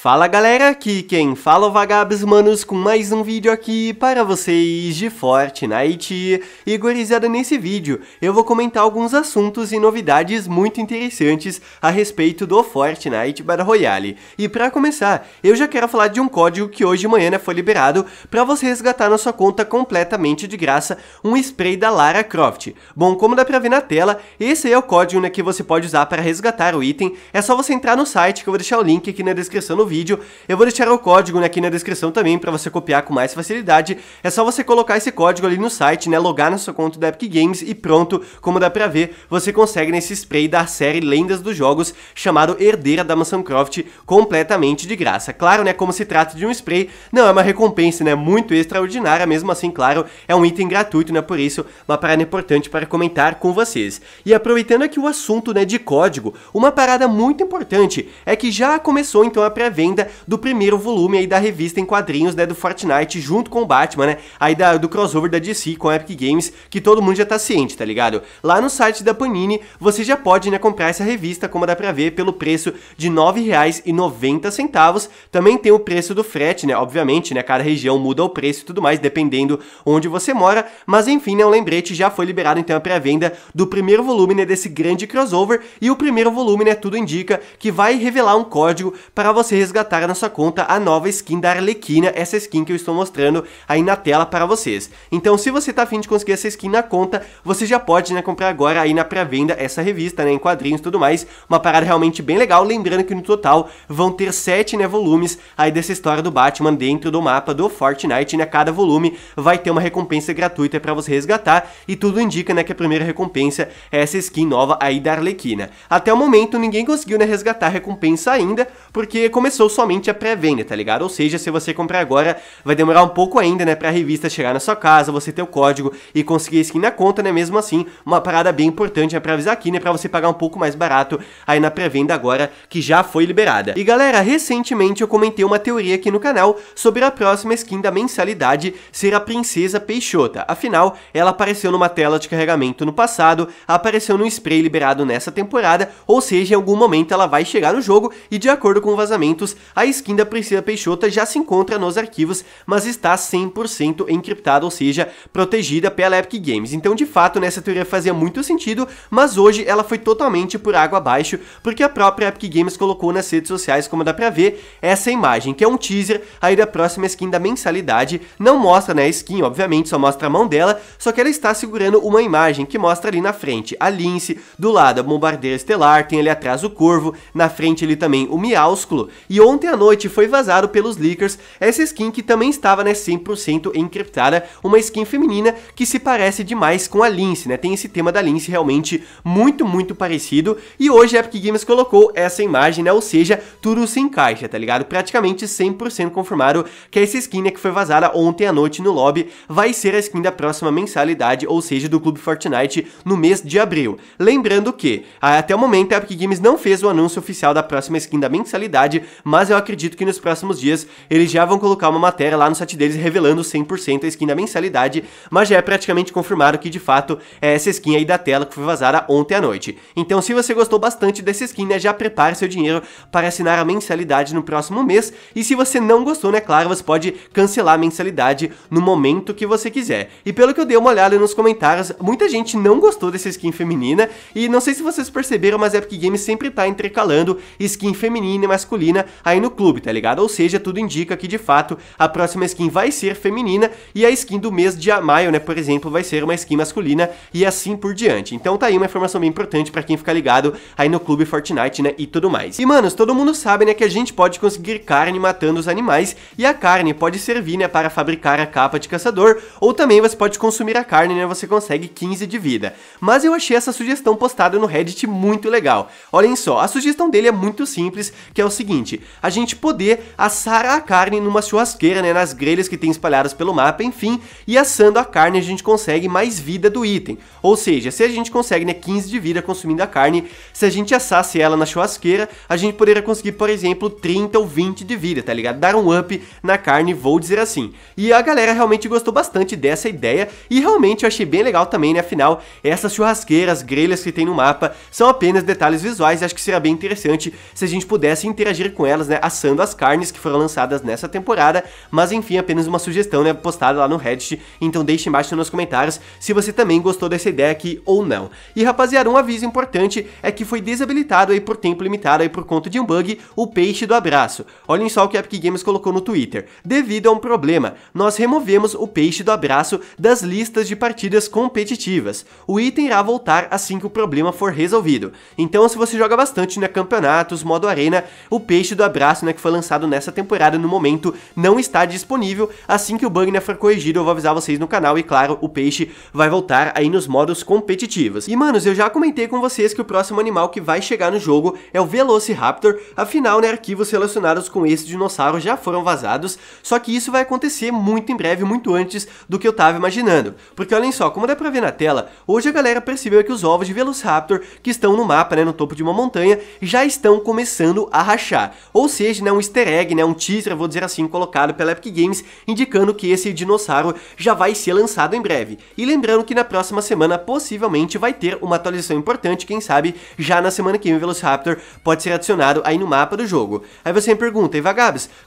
Fala galera, aqui quem fala é o Vagabos Manos com mais um vídeo aqui para vocês de Fortnite. E gurizada, nesse vídeo eu vou comentar alguns assuntos e novidades muito interessantes a respeito do Fortnite Battle Royale. E para começar, eu já quero falar de um código que hoje de manhã né, foi liberado para você resgatar na sua conta completamente de graça um spray da Lara Croft. Bom, como dá pra ver na tela, esse é o código né, que você pode usar para resgatar o item. É só você entrar no site que eu vou deixar o link aqui na descrição do vídeo. Eu vou deixar o código aqui na descrição também para você copiar com mais facilidade. É só você colocar esse código ali no site, né, logar na sua conta da Epic Games e pronto, como dá pra ver, você consegue nesse spray da série Lendas dos Jogos, chamado Herdeira da Mansão Croft, completamente de graça. Claro, né, como se trata de um spray, não é uma recompensa, né, muito extraordinária, mesmo assim, claro, é um item gratuito, né, por isso, uma parada importante para comentar com vocês. E aproveitando aqui o assunto, né, de código, uma parada muito importante é que já começou, então, a pré pré-venda do primeiro volume aí da revista em quadrinhos, né, do Fortnite, junto com o Batman, né, aí da, do crossover da DC com a Epic Games, que todo mundo já tá ciente, tá ligado? Lá no site da Panini, você já pode, né, comprar essa revista, como dá pra ver, pelo preço de R$ 9,90. Também tem o preço do frete, né, obviamente, né, cada região muda o preço e tudo mais, dependendo onde você mora, mas enfim, né, o um lembrete já foi liberado, então, a pré-venda do primeiro volume, né, desse grande crossover, e o primeiro volume, né, tudo indica que vai revelar um código para você resgatar na sua conta a nova skin da Arlequina, essa skin que eu estou mostrando aí na tela para vocês. Então se você tá afim de conseguir essa skin na conta, você já pode né, comprar agora aí na pré-venda essa revista, né, em quadrinhos e tudo mais, uma parada realmente bem legal, lembrando que no total vão ter sete né, volumes aí dessa história do Batman dentro do mapa do Fortnite, né, cada volume vai ter uma recompensa gratuita para você resgatar e tudo indica né, que a primeira recompensa é essa skin nova aí da Arlequina. Até o momento ninguém conseguiu né, resgatar a recompensa ainda, porque começou começou somente a pré-venda, tá ligado? Ou seja, se você comprar agora, vai demorar um pouco ainda, né, pra revista chegar na sua casa, você ter o código e conseguir a skin na conta, né? Mesmo assim, uma parada bem importante é pra avisar aqui, né, pra você pagar um pouco mais barato aí na pré-venda agora, que já foi liberada. E galera, recentemente eu comentei uma teoria aqui no canal sobre a próxima skin da mensalidade ser a Princesa Peixota. Afinal, ela apareceu numa tela de carregamento no passado, apareceu num spray liberado nessa temporada, ou seja, em algum momento ela vai chegar no jogo e de acordo com o vazamento, arquivos, a skin da Priscila Peixoto já se encontra nos arquivos, mas está 100% encriptada, ou seja, protegida pela Epic Games. Então, de fato, nessa teoria fazia muito sentido, mas hoje ela foi totalmente por água abaixo, porque a própria Epic Games colocou nas redes sociais, como dá pra ver, essa imagem, que é um teaser aí da próxima skin da mensalidade. Não mostra, né, a skin, obviamente, só mostra a mão dela, só que ela está segurando uma imagem que mostra ali na frente a Lince, do lado a Bombardeira Estelar, tem ali atrás o Corvo, na frente ali também o Miásculo, e e ontem à noite foi vazado pelos leakers essa skin que também estava né, 100% encriptada, uma skin feminina que se parece demais com a Lince, né? Tem esse tema da Lince realmente muito, muito parecido. E hoje a Epic Games colocou essa imagem, né? Ou seja, tudo se encaixa, tá ligado? Praticamente 100% confirmado que essa skin né, que foi vazada ontem à noite no lobby vai ser a skin da próxima mensalidade, ou seja, do Clube Fortnite no mês de abril. Lembrando que até o momento a Epic Games não fez o anúncio oficial da próxima skin da mensalidade, mas eu acredito que nos próximos dias eles já vão colocar uma matéria lá no site deles revelando 100% a skin da mensalidade, mas já é praticamente confirmado que de fato é essa skin aí da tela que foi vazada ontem à noite. Então se você gostou bastante dessa skin, né, já prepare seu dinheiro para assinar a mensalidade no próximo mês, e se você não gostou, né, claro, você pode cancelar a mensalidade no momento que você quiser. E pelo que eu dei uma olhada nos comentários, muita gente não gostou dessa skin feminina, e não sei se vocês perceberam, mas a Epic Games sempre tá intercalando skin feminina e masculina aí no clube, tá ligado? Ou seja, tudo indica que de fato a próxima skin vai ser feminina e a skin do mês de maio, né, por exemplo, vai ser uma skin masculina e assim por diante. Então tá aí uma informação bem importante pra quem ficar ligado aí no clube Fortnite, né, e tudo mais. E manos, todo mundo sabe, né, que a gente pode conseguir carne matando os animais e a carne pode servir, né, para fabricar a capa de caçador ou também você pode consumir a carne, né, você consegue 15 de vida. Mas eu achei essa sugestão postada no Reddit muito legal. Olhem só, a sugestão dele é muito simples, que é o seguinte, a gente poder assar a carne numa churrasqueira, né, nas grelhas que tem espalhadas pelo mapa, enfim, e assando a carne a gente consegue mais vida do item. Ou seja, se a gente consegue né, 15 de vida consumindo a carne, se a gente assasse ela na churrasqueira, a gente poderia conseguir, por exemplo, 30 ou 20 de vida, tá ligado? Dar um up na carne, vou dizer assim. E a galera realmente gostou bastante dessa ideia e realmente eu achei bem legal também, né? Afinal, essas churrasqueiras, grelhas que tem no mapa são apenas detalhes visuais e acho que seria bem interessante se a gente pudesse interagir com elas, né, assando as carnes que foram lançadas nessa temporada, mas enfim, apenas uma sugestão, né, postada lá no Reddit, então deixe embaixo nos comentários se você também gostou dessa ideia aqui ou não. E rapaziada, um aviso importante é que foi desabilitado aí por tempo limitado aí por conta de um bug, o peixe do abraço. Olhem só o que a Epic Games colocou no Twitter. Devido a um problema, nós removemos o peixe do abraço das listas de partidas competitivas. O item irá voltar assim que o problema for resolvido. Então se você joga bastante, né, campeonatos, modo arena, o peixe do do Abraço, né, que foi lançado nessa temporada no momento, não está disponível. Assim que o bug né, for corrigido, eu vou avisar vocês no canal e, claro, o peixe vai voltar aí nos modos competitivos. E, manos, eu já comentei com vocês que o próximo animal que vai chegar no jogo é o Velociraptor, afinal, né, arquivos relacionados com esse dinossauro já foram vazados, só que isso vai acontecer muito em breve, muito antes do que eu tava imaginando. Porque olhem só, como dá pra ver na tela, hoje a galera percebeu que os ovos de Velociraptor que estão no mapa, né, no topo de uma montanha, já estão começando a rachar. Ou seja, né, um easter egg, né, um teaser, vou dizer assim, colocado pela Epic Games, indicando que esse dinossauro já vai ser lançado em breve. E lembrando que na próxima semana possivelmente vai ter uma atualização importante, quem sabe já na semana que vem o Velociraptor pode ser adicionado aí no mapa do jogo. Aí você me pergunta, Eva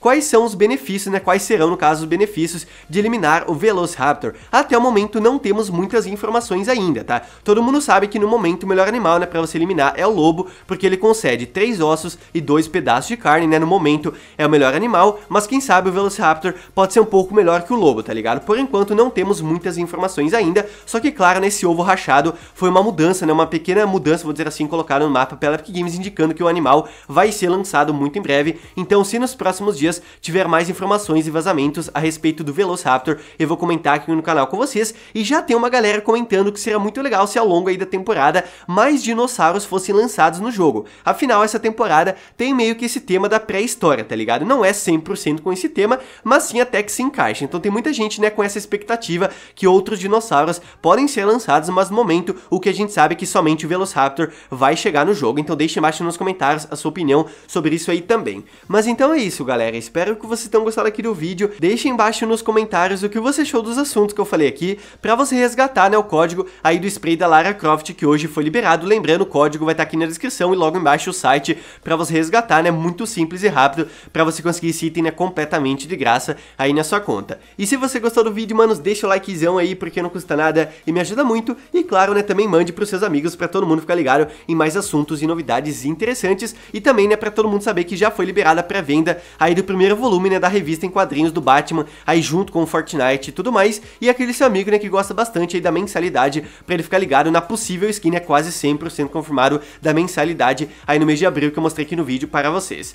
quais são os benefícios, né, quais serão no caso os benefícios de eliminar o Velociraptor? Até o momento não temos muitas informações ainda, tá? Todo mundo sabe que no momento o melhor animal, né, pra você eliminar é o lobo, porque ele concede 3 ossos e 2 pedaços de carne carne, né, no momento é o melhor animal, mas quem sabe o Velociraptor pode ser um pouco melhor que o lobo, tá ligado? Por enquanto não temos muitas informações ainda, só que claro, nesse ovo rachado foi uma mudança, né, uma pequena mudança, vou dizer assim, colocada no mapa pela Epic Games, indicando que o animal vai ser lançado muito em breve, então se nos próximos dias tiver mais informações e vazamentos a respeito do Velociraptor, eu vou comentar aqui no canal com vocês, e já tem uma galera comentando que seria muito legal se ao longo aí da temporada mais dinossauros fossem lançados no jogo, afinal essa temporada tem meio que esse tema tema da pré-história, tá ligado? Não é 100% com esse tema, mas sim até que se encaixa. Então tem muita gente, né, com essa expectativa que outros dinossauros podem ser lançados, mas no momento o que a gente sabe é que somente o Velociraptor vai chegar no jogo. Então deixe embaixo nos comentários a sua opinião sobre isso aí também. Mas então é isso, galera. Espero que vocês tenham gostado aqui do vídeo. Deixe embaixo nos comentários o que você achou dos assuntos que eu falei aqui, para você resgatar, né, o código aí do spray da Lara Croft que hoje foi liberado. Lembrando, o código vai estar tá aqui na descrição e logo embaixo o site para você resgatar, né, muito simples e rápido para você conseguir esse item né, completamente de graça aí na sua conta. E se você gostou do vídeo, manos, deixa o likezão aí porque não custa nada e me ajuda muito. E claro, né, também mande pros seus amigos para todo mundo ficar ligado em mais assuntos e novidades interessantes e também, né, para todo mundo saber que já foi liberada a pré-venda aí do primeiro volume, né, da revista em quadrinhos do Batman, aí junto com o Fortnite e tudo mais. E aquele seu amigo, né, que gosta bastante aí da mensalidade para ele ficar ligado na possível skin, é né, quase 100% confirmado da mensalidade aí no mês de abril que eu mostrei aqui no vídeo para vocês.